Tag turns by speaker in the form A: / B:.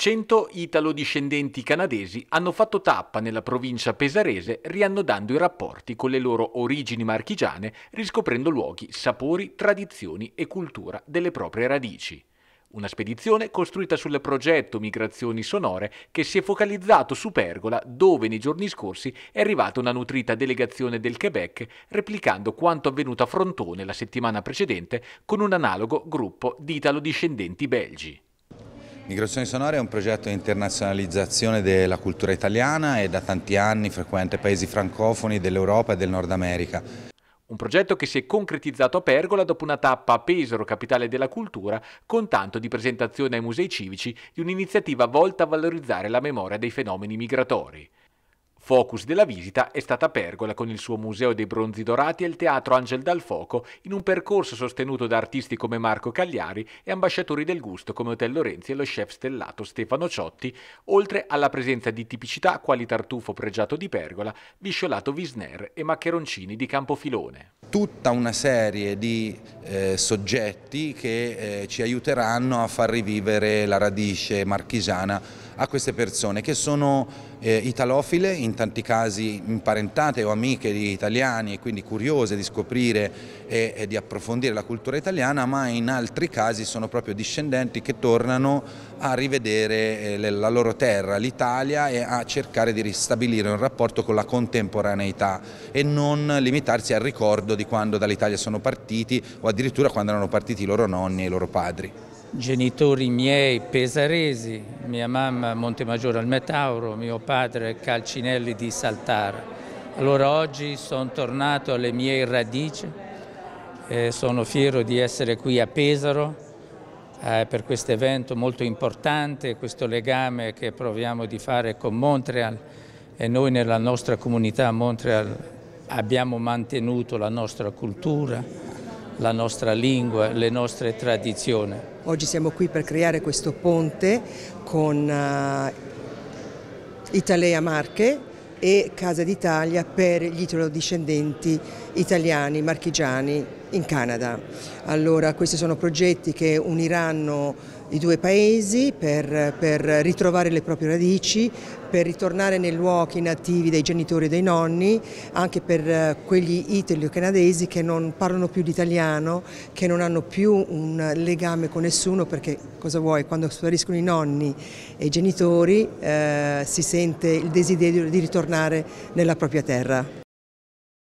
A: 100 italo-discendenti canadesi hanno fatto tappa nella provincia pesarese riannodando i rapporti con le loro origini marchigiane, riscoprendo luoghi, sapori, tradizioni e cultura delle proprie radici. Una spedizione costruita sul progetto Migrazioni Sonore che si è focalizzato su Pergola dove nei giorni scorsi è arrivata una nutrita delegazione del Quebec replicando quanto avvenuto a Frontone la settimana precedente con un analogo gruppo di italo-discendenti belgi.
B: Migrazioni Sonore è un progetto di internazionalizzazione della cultura italiana e da tanti anni frequenta paesi francofoni dell'Europa e del Nord America.
A: Un progetto che si è concretizzato a Pergola dopo una tappa a Pesaro, capitale della cultura, con tanto di presentazione ai musei civici di un'iniziativa volta a valorizzare la memoria dei fenomeni migratori. Focus della visita è stata Pergola con il suo Museo dei Bronzi Dorati e il Teatro Angel dal Foco, in un percorso sostenuto da artisti come Marco Cagliari e ambasciatori del gusto come Hotel Lorenzi e lo chef stellato Stefano Ciotti, oltre alla presenza di tipicità quali tartufo pregiato di Pergola, visciolato Visner e maccheroncini di Campofilone.
B: Tutta una serie di eh, soggetti che eh, ci aiuteranno a far rivivere la radice marchisana a queste persone che sono eh, italofile, in tanti casi imparentate o amiche di italiani e quindi curiose di scoprire e, e di approfondire la cultura italiana, ma in altri casi sono proprio discendenti che tornano a rivedere eh, la loro terra, l'Italia e a cercare di ristabilire un rapporto con la contemporaneità e non limitarsi al ricordo di quando dall'Italia sono partiti o addirittura quando erano partiti i loro nonni e i loro padri
C: genitori miei pesaresi, mia mamma Montemaggiore al Metauro, mio padre Calcinelli di Saltara. Allora oggi sono tornato alle mie radici, e eh, sono fiero di essere qui a Pesaro eh, per questo evento molto importante, questo legame che proviamo di fare con Montreal e noi nella nostra comunità a Montreal abbiamo mantenuto la nostra cultura, la nostra lingua, le nostre tradizioni.
D: Oggi siamo qui per creare questo ponte con uh, Italea Marche e Casa d'Italia per gli italodiscendenti italiani, marchigiani in Canada. Allora questi sono progetti che uniranno i due paesi per, per, ritrovare le proprie radici, per ritornare nei luoghi nativi dei genitori e dei nonni, anche per eh, quegli italo-canadesi che non parlano più l'italiano, che non hanno più un legame con nessuno perché cosa vuoi, quando spariscono i nonni e i genitori eh, si sente il desiderio di ritornare nella propria terra.